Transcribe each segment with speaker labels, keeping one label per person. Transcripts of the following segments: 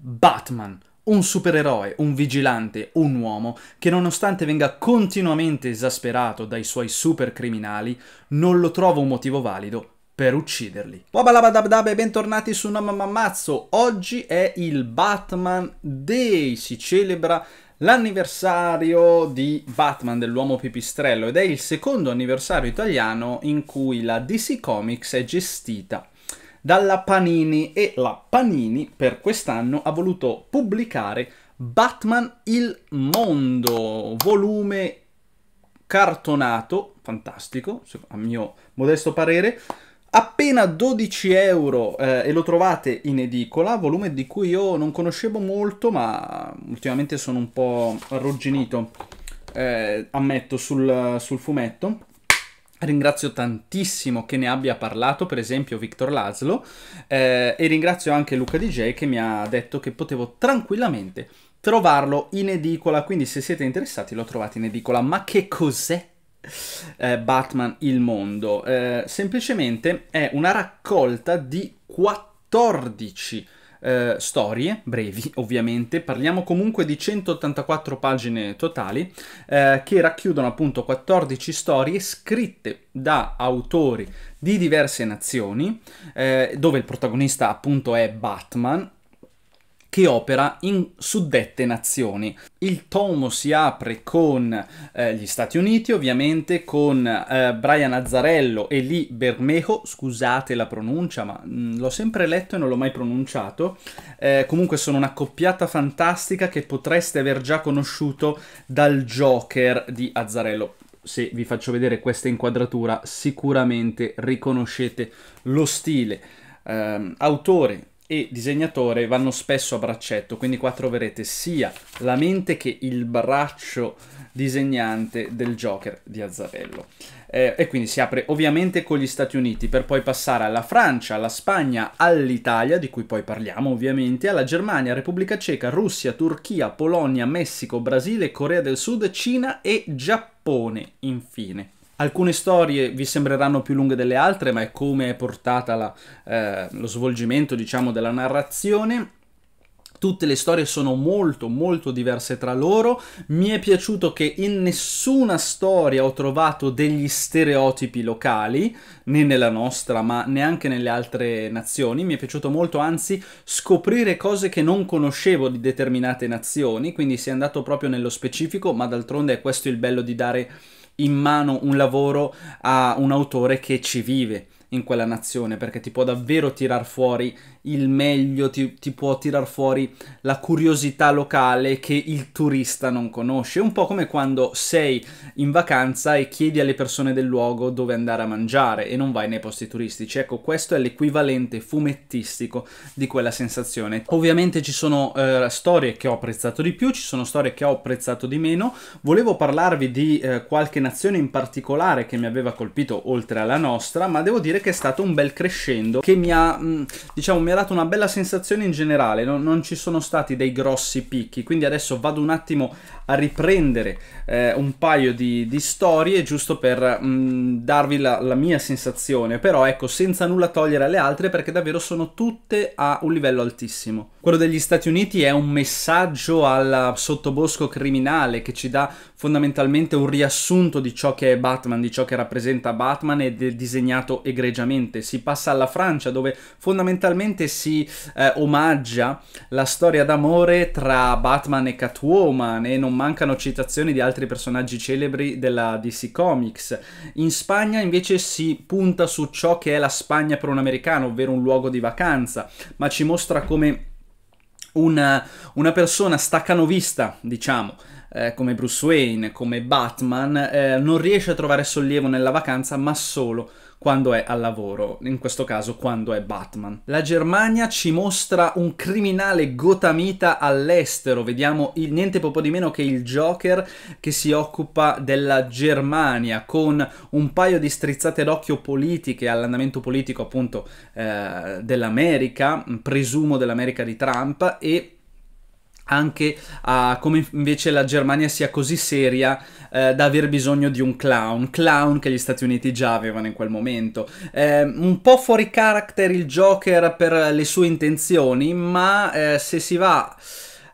Speaker 1: Batman, un supereroe, un vigilante, un uomo che nonostante venga continuamente esasperato dai suoi supercriminali, non lo trova un motivo valido per ucciderli. Wabalabadabdab e bentornati su Namamamazzo. Oggi è il Batman Day, si celebra l'anniversario di Batman dell'uomo pipistrello ed è il secondo anniversario italiano in cui la DC Comics è gestita dalla Panini e la Panini per quest'anno ha voluto pubblicare Batman il mondo, volume cartonato, fantastico, a mio modesto parere, appena 12 euro eh, e lo trovate in edicola, volume di cui io non conoscevo molto ma ultimamente sono un po' arrugginito, eh, ammetto, sul, sul fumetto. Ringrazio tantissimo che ne abbia parlato, per esempio Victor Laszlo, eh, e ringrazio anche Luca DJ che mi ha detto che potevo tranquillamente trovarlo in edicola, quindi se siete interessati lo trovate in edicola. Ma che cos'è eh, Batman il mondo? Eh, semplicemente è una raccolta di 14 eh, storie, brevi ovviamente, parliamo comunque di 184 pagine totali eh, che racchiudono appunto 14 storie scritte da autori di diverse nazioni, eh, dove il protagonista appunto è Batman che opera in suddette nazioni. Il tomo si apre con eh, gli Stati Uniti, ovviamente, con eh, Brian Azzarello e Lee Bermejo, scusate la pronuncia, ma mm, l'ho sempre letto e non l'ho mai pronunciato. Eh, comunque sono una coppiata fantastica che potreste aver già conosciuto dal Joker di Azzarello se vi faccio vedere questa inquadratura sicuramente riconoscete lo stile. Eh, autore e disegnatore vanno spesso a braccetto, quindi qua troverete sia la mente che il braccio disegnante del Joker di Azzarello. Eh, e quindi si apre ovviamente con gli Stati Uniti per poi passare alla Francia, alla Spagna, all'Italia, di cui poi parliamo ovviamente, alla Germania, Repubblica Ceca, Russia, Turchia, Polonia, Messico, Brasile, Corea del Sud, Cina e Giappone infine. Alcune storie vi sembreranno più lunghe delle altre, ma è come è portata la, eh, lo svolgimento, diciamo, della narrazione. Tutte le storie sono molto molto diverse tra loro. Mi è piaciuto che in nessuna storia ho trovato degli stereotipi locali, né nella nostra, ma neanche nelle altre nazioni. Mi è piaciuto molto anzi scoprire cose che non conoscevo di determinate nazioni, quindi si è andato proprio nello specifico, ma d'altronde è questo il bello di dare in mano un lavoro a un autore che ci vive in quella nazione perché ti può davvero tirar fuori il meglio, ti, ti può tirar fuori la curiosità locale che il turista non conosce. Un po' come quando sei in vacanza e chiedi alle persone del luogo dove andare a mangiare e non vai nei posti turistici. Ecco, questo è l'equivalente fumettistico di quella sensazione. Ovviamente ci sono eh, storie che ho apprezzato di più, ci sono storie che ho apprezzato di meno. Volevo parlarvi di eh, qualche nazione in particolare che mi aveva colpito oltre alla nostra, ma devo dire che è stato un bel crescendo che mi ha, mh, mm, diciamo, mi ha dato una bella sensazione in generale, non, non, ci sono stati dei grossi picchi, quindi adesso vado un attimo a riprendere eh, un paio di, di, storie giusto per mh, mm, darvi la, la, mia sensazione, però ecco senza nulla togliere alle altre perché davvero sono tutte a un livello altissimo. Quello degli Stati Uniti è un messaggio al sottobosco criminale che ci dà fondamentalmente un riassunto di ciò che è Batman, di ciò che rappresenta Batman ed è disegnato egregiamente. Si passa alla Francia dove fondamentalmente si eh, omaggia la storia d'amore tra Batman e Catwoman e non mancano citazioni di altri personaggi celebri della DC Comics. In Spagna invece si punta su ciò che è la Spagna per un americano, ovvero un luogo di vacanza, ma ci mostra come una, una persona staccanovista, diciamo, eh, come Bruce Wayne, come Batman, eh, non riesce a trovare sollievo nella vacanza, ma solo quando è al lavoro, in questo caso quando è Batman. La Germania ci mostra un criminale gotamita all'estero, vediamo il, niente poco di meno che il Joker che si occupa della Germania con un paio di strizzate d'occhio politiche all'andamento politico appunto eh, dell'America, presumo dell'America di Trump e anche a come invece la Germania sia così seria eh, da aver bisogno di un clown, clown che gli Stati Uniti già avevano in quel momento. Eh, un po' fuori character il Joker per le sue intenzioni, ma eh, se si va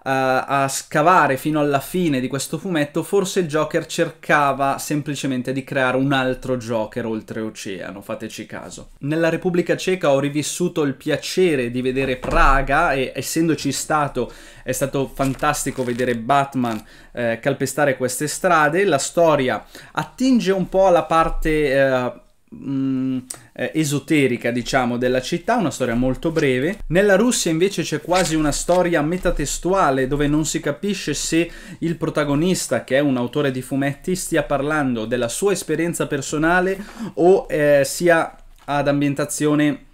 Speaker 1: eh, a scavare fino alla fine di questo fumetto, forse il Joker cercava semplicemente di creare un altro Joker oltreoceano, fateci caso. Nella Repubblica Ceca ho rivissuto il piacere di vedere Praga e essendoci stato è stato fantastico vedere Batman eh, calpestare queste strade, la storia attinge un po' alla parte... Eh, mh, mm, eh, esoterica, diciamo, della città, una storia molto breve. Nella Russia invece c'è quasi una storia metatestuale dove non si capisce se il protagonista, che è un autore di fumetti, stia parlando della sua esperienza personale o eh, sia ad ambientazione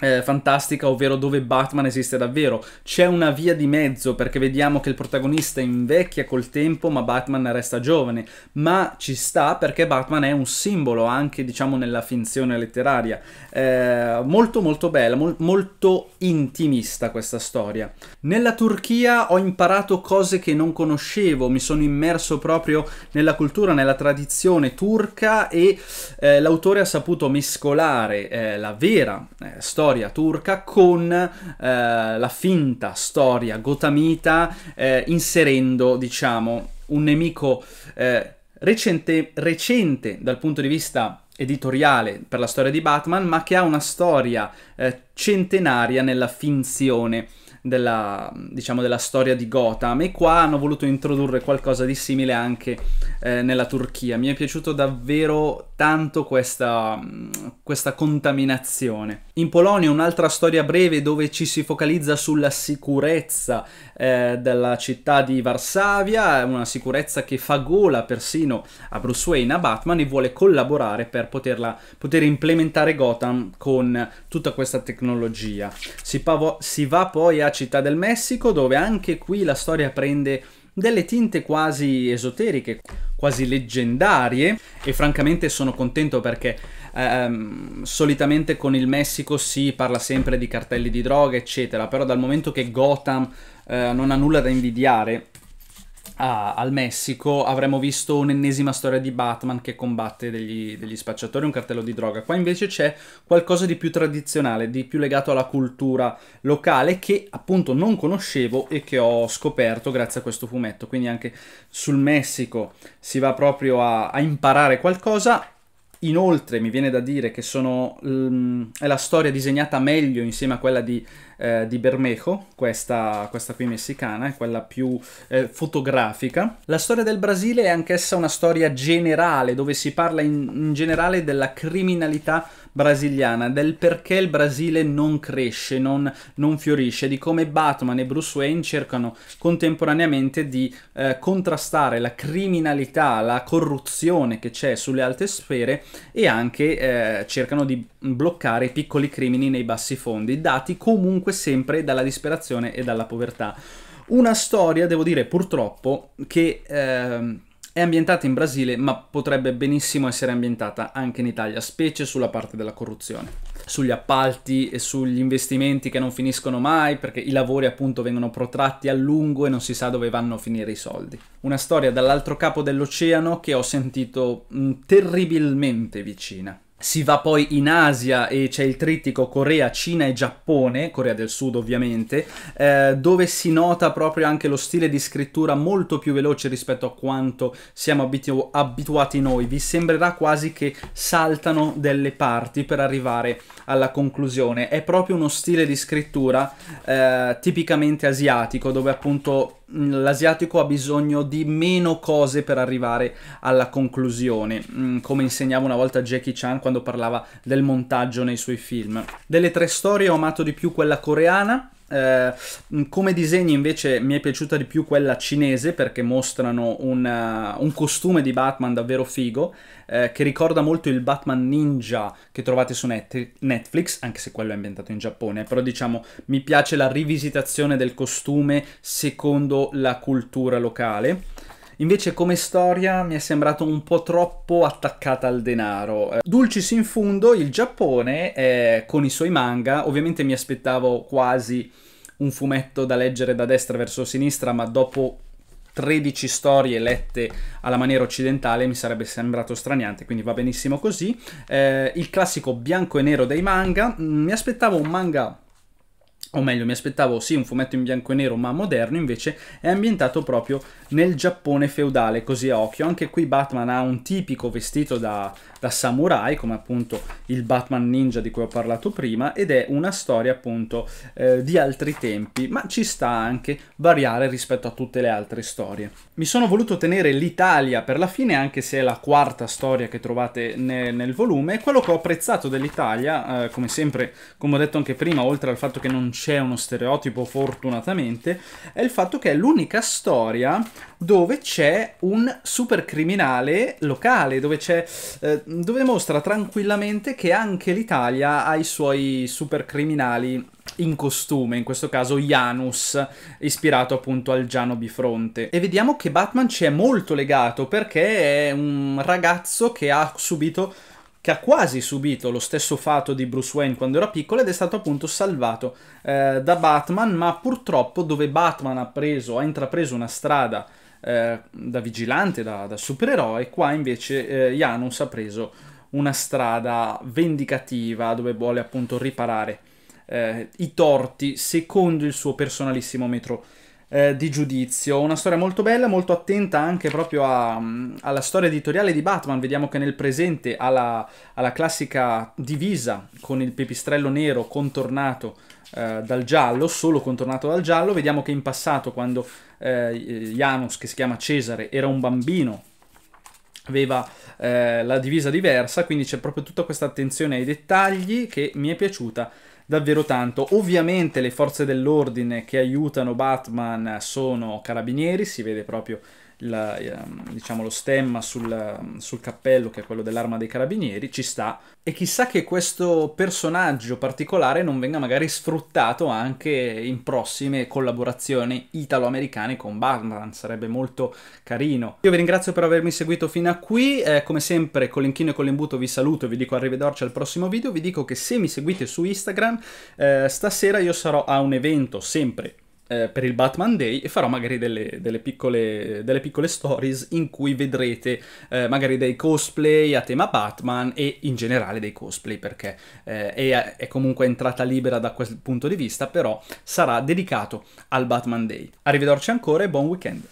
Speaker 1: eh, fantastica, ovvero dove Batman esiste davvero. C'è una via di mezzo perché vediamo che il protagonista invecchia col tempo, ma Batman resta giovane, ma ci sta perché Batman è un simbolo anche, diciamo, nella finzione letteraria. Eh, molto molto bella, mol molto intimista questa storia. Nella Turchia ho imparato cose che non conoscevo, mi sono immerso proprio nella cultura, nella tradizione turca e eh, l'autore ha saputo mescolare eh, la vera eh, storia storia turca con eh, la finta storia gotamita, eh, inserendo, diciamo, un nemico eh, recente, recente dal punto di vista editoriale per la storia di Batman, ma che ha una storia eh, centenaria nella finzione della, diciamo, della storia di Gotham e qua hanno voluto introdurre qualcosa di simile anche eh, nella Turchia. Mi è piaciuto davvero tanto questa, mm, questa contaminazione. In Polonia un'altra storia breve dove ci si focalizza sulla sicurezza eh, della città di Varsavia, una sicurezza che fa gola persino a Bruce Wayne, a Batman e vuole collaborare per poterla, poter implementare Gotham con tutta questa tecnologia. Si, si va poi a a Città del Messico, dove anche qui la storia prende delle tinte quasi esoteriche, quasi leggendarie e francamente sono contento perché ehm, solitamente con il Messico si parla sempre di cartelli di droga eccetera, però dal momento che Gotham eh, non ha nulla da invidiare a, al Messico avremmo visto un'ennesima storia di Batman che combatte degli, degli spacciatori, un cartello di droga. Qua invece c'è qualcosa di più tradizionale, di più legato alla cultura locale che appunto non conoscevo e che ho scoperto grazie a questo fumetto. Quindi anche sul Messico si va proprio a, a imparare qualcosa Inoltre mi viene da dire che sono, um, è la storia disegnata meglio insieme a quella di eh, di Bermejo, questa, questa, qui messicana, è quella più eh, fotografica. La storia del Brasile è anch'essa una storia generale, dove si parla in, in generale della criminalità brasiliana, del perché il Brasile non cresce, non, non, fiorisce, di come Batman e Bruce Wayne cercano contemporaneamente di eh, contrastare la criminalità, la corruzione che c'è sulle alte sfere e anche eh, cercano di bloccare i piccoli crimini nei bassi fondi, dati comunque comunque sempre dalla disperazione e dalla povertà. Una storia, devo dire purtroppo, che eh, è ambientata in Brasile ma potrebbe benissimo essere ambientata anche in Italia, specie sulla parte della corruzione sugli appalti e sugli investimenti che non finiscono mai perché i lavori appunto vengono protratti a lungo e non si sa dove vanno a finire i soldi. Una storia dall'altro capo dell'oceano che ho sentito terribilmente vicina. Si va poi in Asia e c'è il trittico Corea, Cina e Giappone, Corea del Sud ovviamente, eh, dove si nota proprio anche lo stile di scrittura molto più veloce rispetto a quanto siamo abitu abituati noi. Vi sembrerà quasi che saltano delle parti per arrivare alla conclusione. È proprio uno stile di scrittura eh, tipicamente asiatico, dove appunto Mm, l'asiatico ha bisogno di meno cose per arrivare alla conclusione, mm, come insegnava una volta Jackie Chan quando parlava del montaggio nei suoi film. Delle tre storie ho amato di più quella coreana, eh, come disegni invece mi è piaciuta di più quella cinese perché mostrano una, eh, un costume di Batman davvero figo eh, che ricorda molto il Batman Ninja che trovate su net Netflix anche se quello è ambientato in Giappone però diciamo mi piace la rivisitazione del costume secondo la cultura locale Invece come storia mi è sembrato un po' troppo attaccata al denaro. Eh, Dulcis in fundo, il Giappone, eh, con i suoi manga, ovviamente mi aspettavo quasi un fumetto da leggere da destra verso sinistra, ma dopo 13 storie lette alla maniera occidentale mi sarebbe sembrato straniante, quindi va benissimo così. Eh, il classico bianco e nero dei manga, mm, mi aspettavo un manga o meglio mi aspettavo sì un fumetto in bianco e nero ma moderno invece è ambientato proprio nel Giappone feudale così a occhio anche qui Batman ha un tipico vestito da, da, samurai come appunto il Batman ninja di cui ho parlato prima ed è una storia appunto eh, di altri tempi ma ci sta anche variare rispetto a tutte le altre storie mi sono voluto tenere l'Italia per la fine anche se è la quarta storia che trovate ne, nel volume e quello che ho apprezzato dell'Italia eh, come sempre come ho detto anche prima oltre al fatto che non c'è uno stereotipo fortunatamente, è il fatto che è l'unica storia dove c'è un supercriminale locale, dove, eh, dove mostra tranquillamente che anche l'Italia ha i suoi supercriminali in costume, in questo caso Janus, ispirato appunto al Giano Bifronte. E vediamo che Batman ci è molto legato perché è un ragazzo che ha subito che ha quasi subito lo stesso fato di Bruce Wayne quando era piccolo ed è stato appunto salvato eh, da Batman, ma purtroppo dove Batman ha, preso, ha intrapreso una strada eh, da vigilante, da, da, supereroe, qua invece eh, Janus ha preso una strada vendicativa dove vuole appunto riparare eh, i torti secondo il suo personalissimo metro eh, di giudizio. Una storia molto bella, molto attenta anche proprio a, mm, alla storia editoriale di Batman. Vediamo che nel presente ha la, ha la classica divisa con il pepistrello nero contornato eh, dal giallo, solo contornato dal giallo. Vediamo che in passato, quando eh, Janus, che si chiama Cesare, era un bambino, aveva eh, la divisa diversa, quindi c'è proprio tutta questa attenzione ai dettagli che mi è piaciuta davvero tanto. Ovviamente le forze dell'ordine che aiutano Batman sono carabinieri, si vede proprio la, ehm, diciamo, lo stemma sul, sul cappello, che è quello dell'arma dei carabinieri, ci sta. E chissà che questo personaggio particolare non venga magari sfruttato anche in prossime collaborazioni italo-americane con Batman, sarebbe molto carino. Io vi ringrazio per avermi seguito fino a qui, eh, come sempre con l'inchino e con l'imbuto vi saluto e vi dico arrivederci al prossimo video, vi dico che se mi seguite su Instagram, eh, stasera io sarò a un evento sempre eh, per il Batman Day e farò magari delle, delle, piccole, delle piccole, stories in cui vedrete eh, magari dei cosplay a tema Batman e in generale dei cosplay perché eh, è, è, comunque entrata libera da quel punto di vista però sarà dedicato al Batman Day. Arrivederci ancora e buon weekend!